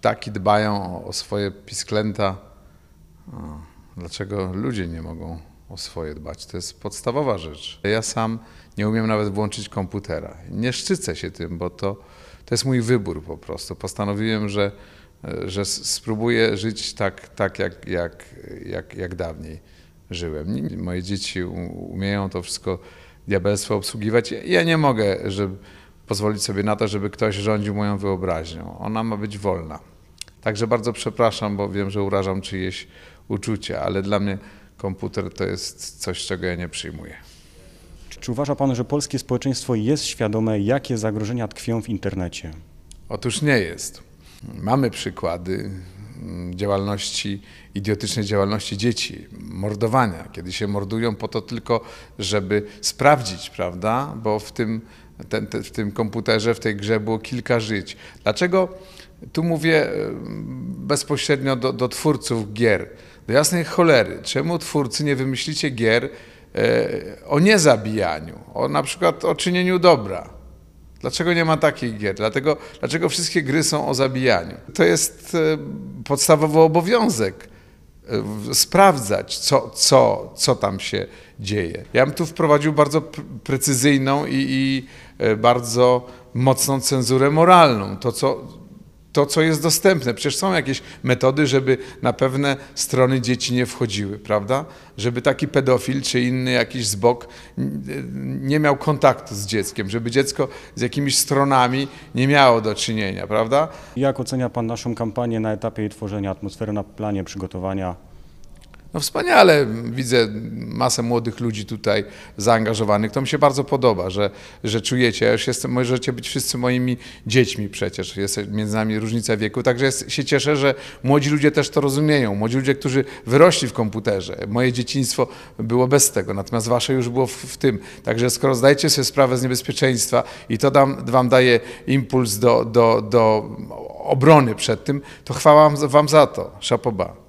ptaki dbają o swoje pisklęta, o, dlaczego ludzie nie mogą o swoje dbać? To jest podstawowa rzecz. Ja sam nie umiem nawet włączyć komputera. Nie szczycę się tym, bo to, to jest mój wybór po prostu. Postanowiłem, że, że spróbuję żyć tak, tak jak, jak, jak, jak dawniej żyłem. Moje dzieci umieją to wszystko diabelstwo obsługiwać. Ja nie mogę, żeby pozwolić sobie na to, żeby ktoś rządził moją wyobraźnią. Ona ma być wolna. Także bardzo przepraszam, bo wiem, że urażam czyjeś uczucia, ale dla mnie komputer to jest coś, czego ja nie przyjmuję. Czy uważa Pan, że polskie społeczeństwo jest świadome, jakie zagrożenia tkwią w internecie? Otóż nie jest. Mamy przykłady mm, działalności, idiotycznej działalności dzieci, mordowania, kiedy się mordują po to tylko, żeby sprawdzić, prawda? Bo w tym ten, w tym komputerze, w tej grze było kilka żyć. Dlaczego tu mówię bezpośrednio do, do twórców gier? Do jasnej cholery, czemu twórcy nie wymyślicie gier e, o niezabijaniu, o na przykład o czynieniu dobra? Dlaczego nie ma takich gier? Dlatego, dlaczego wszystkie gry są o zabijaniu? To jest e, podstawowy obowiązek sprawdzać, co, co, co tam się dzieje. Ja bym tu wprowadził bardzo precyzyjną i, i e, bardzo mocną cenzurę moralną. To, co to, co jest dostępne. Przecież są jakieś metody, żeby na pewne strony dzieci nie wchodziły, prawda? Żeby taki pedofil czy inny jakiś z bok nie miał kontaktu z dzieckiem, żeby dziecko z jakimiś stronami nie miało do czynienia, prawda? Jak ocenia Pan naszą kampanię na etapie tworzenia atmosfery, na planie przygotowania no wspaniale, widzę masę młodych ludzi tutaj zaangażowanych. To mi się bardzo podoba, że, że czujecie, ja już jestem, możecie być wszyscy moimi dziećmi przecież, jest między nami różnica wieku, także jest, się cieszę, że młodzi ludzie też to rozumieją, młodzi ludzie, którzy wyrośli w komputerze. Moje dzieciństwo było bez tego, natomiast wasze już było w, w tym. Także skoro zdajecie sobie sprawę z niebezpieczeństwa i to dam, wam daje impuls do, do, do obrony przed tym, to chwała wam za to, szapoba.